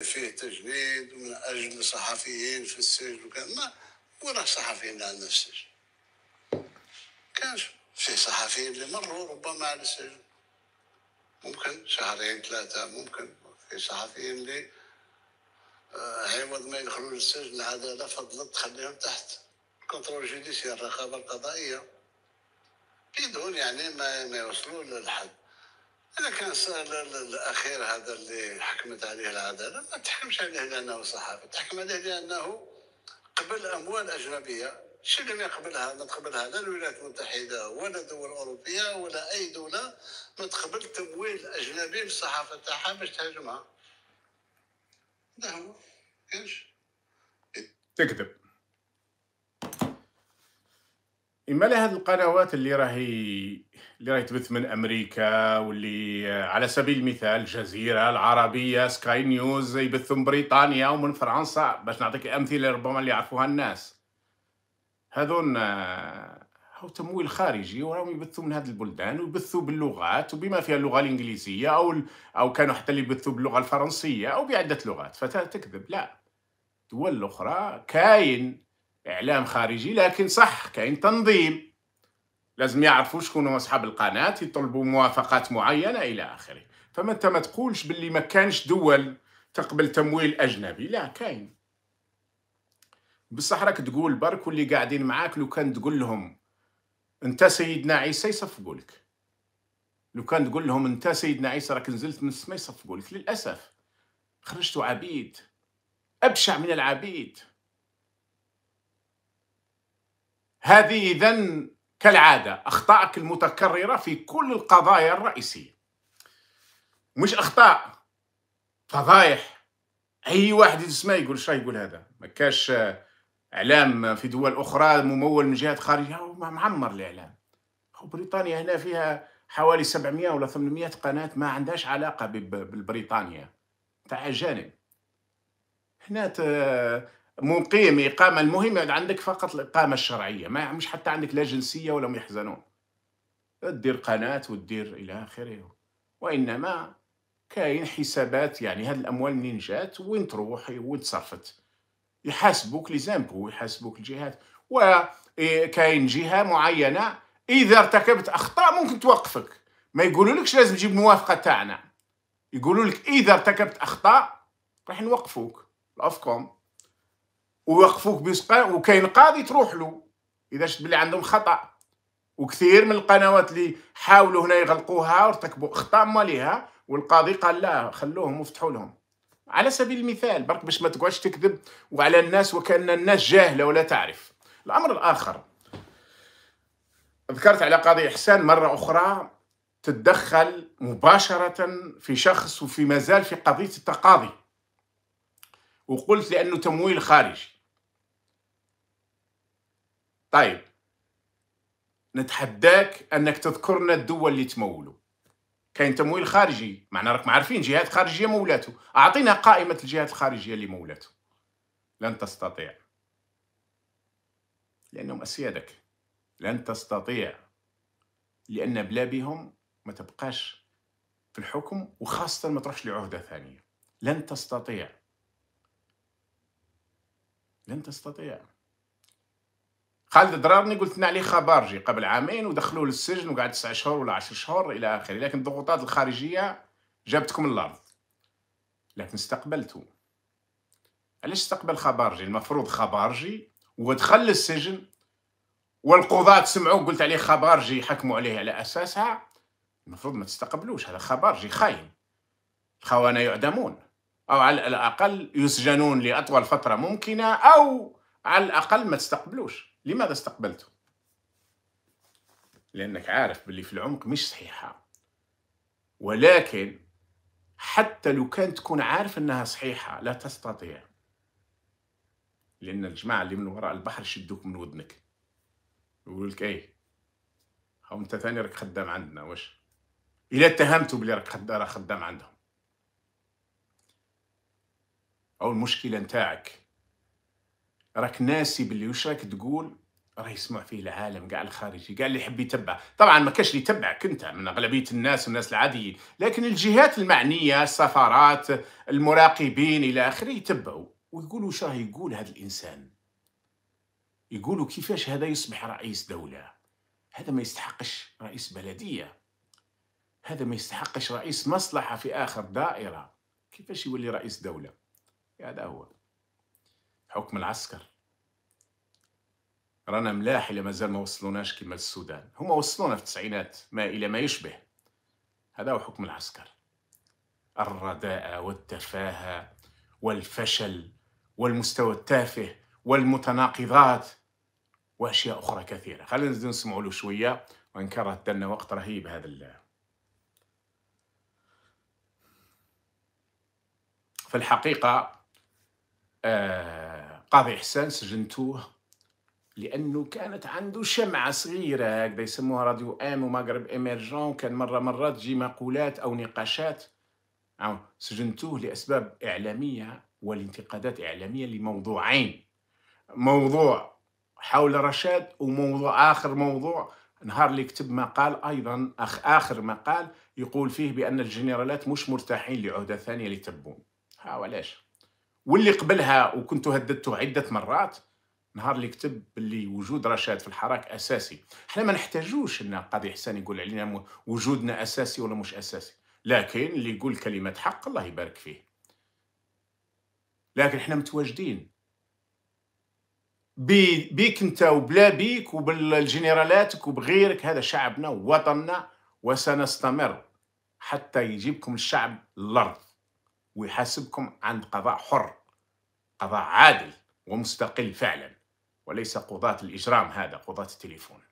فيه تجنيد من اجل صحفيين في السجن وكذا ما ولا صحفيين عندنا في السجن كان في صحفيين اللي مروا ربما على السجن ممكن شهرين ثلاثة ممكن في صحفيين اللي عوض آه، ما يدخلوا للسجن هذا فضلت تخليهم تحت كنترول جوديسيال الرقابة القضائية بدون يعني ما, ما يوصلوا للحد كان الاخير هذا اللي حكمت عليه العداله ما تحكمش عليه لانه صحافي تحكم عليه لانه قبل اموال اجنبيه شي لم يقبلها ما تقبلها لا الولايات المتحده ولا دول اوروبيه ولا اي دوله ما تقبل تمويل اجنبي للصحافه تاعها باش تهاجمها هذا هو كاينش تكذب اما هذه القنوات اللي راهي اللي راهي تبث من امريكا واللي على سبيل المثال الجزيره العربيه سكاي نيوز يبثوا من بريطانيا ومن فرنسا باش نعطيك امثله ربما اللي يعرفوها الناس هذون هو آه، تمويل خارجي وراهم يبثوا من هذه البلدان ويبثوا باللغات وبما فيها اللغه الانجليزيه او او كانوا حتى اللي يبثوا باللغه الفرنسيه او بعده لغات فتكذب لا دول اخرى كاين إعلام خارجي لكن صح كاين تنظيم لازم يعرفوا شكون هما أصحاب القناة يطلبوا موافقات معينة إلى آخره فما أنت ما تقولش باللي ما كانش دول تقبل تمويل أجنبي لا كاين بصح راك تقول برك واللي قاعدين معاك لو كان تقول لهم انت سيدنا عيسى يصفقوا لك لو كان تقول لهم انت سيدنا عيسى راك نزلت من السماء يصفقوا لك للاسف خرجتوا عبيد ابشع من العبيد هذه إذا كالعادة اخطائك المتكررة في كل القضايا الرئيسية مش أخطاء فضايح أي واحد يسمع يقول شا يقول هذا ما كاش إعلام في دول أخرى ممول من جهات خارجية هو معمر الإعلام بريطانيا هنا فيها حوالي 700 ولا 800 قناة ما عندهاش علاقة بالبريطانيا تاع أجانب هنا مقيم إقامة المهم عندك فقط الإقامة الشرعية ما مش حتى عندك لا جنسية ولا يحزنون تدير قناة وتدير إلى آخره وإنما كاين حسابات يعني هاد الأموال منين جات وين تروح وين تصرفت يحاسبوك لي زامبو يحاسبوك الجهات وكاين إيه، جهة معينة إذا ارتكبت أخطاء ممكن توقفك ما يقولولكش لازم تجيب موافقة تاعنا يقولولك إذا ارتكبت أخطاء راح نوقفوك لأفكم ويوقفوك بسقا وكاين قاضي تروح له اذا شفت بلي عندهم خطا وكثير من القنوات اللي حاولوا هنا يغلقوها وارتكبوا اخطاء ماليها والقاضي قال لا خلوهم وفتحوا لهم على سبيل المثال برك باش ما تقعدش تكذب وعلى الناس وكان الناس جاهله ولا تعرف الامر الاخر ذكرت على قاضي احسان مره اخرى تتدخل مباشره في شخص وفي مازال في قضيه التقاضي وقلت لانه تمويل خارجي طيب نتحداك انك تذكرنا الدول اللي تمولوا كاين تمويل خارجي معنا راكم عارفين جهات خارجيه مولاتو اعطينا قائمه الجهات الخارجيه اللي مولاتو لن تستطيع لانهم اسيادك لن تستطيع لان بلا بهم ما تبقاش في الحكم وخاصه ما تروحش لعهده ثانيه لن تستطيع لن تستطيع خالد ضررني قلت لنا عليه خبارجي قبل عامين ودخلوه للسجن وقعد تسع شهور ولا عشر شهور الى اخره لكن الضغوطات الخارجيه جابتكم الارض لكن استقبلته علاش استقبل خبارجي المفروض خبارجي ودخل للسجن والقضاة سمعوه قلت عليه خبارجي حكموا عليه على اساسها المفروض ما تستقبلوش هذا خبارجي خاين الخوانة يعدمون او على الاقل يسجنون لاطول فتره ممكنه او على الاقل ما تستقبلوش لماذا استقبلته لأنك عارف باللي في العمق مش صحيحة ولكن حتى لو كان تكون عارف أنها صحيحة لا تستطيع لأن الجماعة اللي من وراء البحر شدوك من ودنك يقول لك إيه أو أنت ثاني راك خدام عندنا واش إلا اتهمتوا بلي راك خدام عندهم أو المشكلة نتاعك راك ناسي باللي واش راك تقول راه يسمع فيه العالم كاع الخارجي قاع اللي يحب يتبع طبعا ما كاش اللي يتبعك انت من اغلبيه الناس والناس العاديين لكن الجهات المعنيه السفارات المراقبين الى اخره يتبعوا ويقولوا واش راه يقول هذا الانسان يقولوا كيفاش هذا يصبح رئيس دوله هذا ما يستحقش رئيس بلديه هذا ما يستحقش رئيس مصلحه في اخر دائره كيفاش يولي رئيس دوله هذا هو حكم العسكر رانا ملاح اللي مازال ما وصلوناش كما السودان هما وصلونا في التسعينات ما الى ما يشبه هذا هو حكم العسكر الرداءة والتفاهة والفشل والمستوى التافه والمتناقضات واشياء اخرى كثيره خلينا نسمعوا له شويه وان كانت لنا وقت رهيب هذا ال... في الحقيقه آه، قاضي حسان سجنتوه لانه كانت عنده شمعه صغيره هكذا يسموها راديو ام ومغرب ايمرجون كان مره مرات تجي مقولات او نقاشات أو سجنتوه لاسباب اعلاميه والانتقادات اعلاميه لموضوعين موضوع حول رشاد وموضوع اخر موضوع نهار اللي كتب مقال ايضا أخ اخر مقال يقول فيه بان الجنرالات مش مرتاحين لعهده ثانيه لتبون ها ولاش واللي قبلها وكنت هددته عده مرات نهار اللي كتب باللي وجود رشاد في الحراك اساسي حنا ما نحتاجوش ان قاضي حسان يقول علينا وجودنا اساسي ولا مش اساسي لكن اللي يقول كلمه حق الله يبارك فيه لكن حنا متواجدين بي بيك انت وبلا بيك وبالجنرالاتك وبغيرك هذا شعبنا ووطننا وسنستمر حتى يجيبكم الشعب الارض ويحاسبكم عند قضاء حر قضاء عادل ومستقل فعلا وليس قضاة الإجرام هذا قضاة التليفون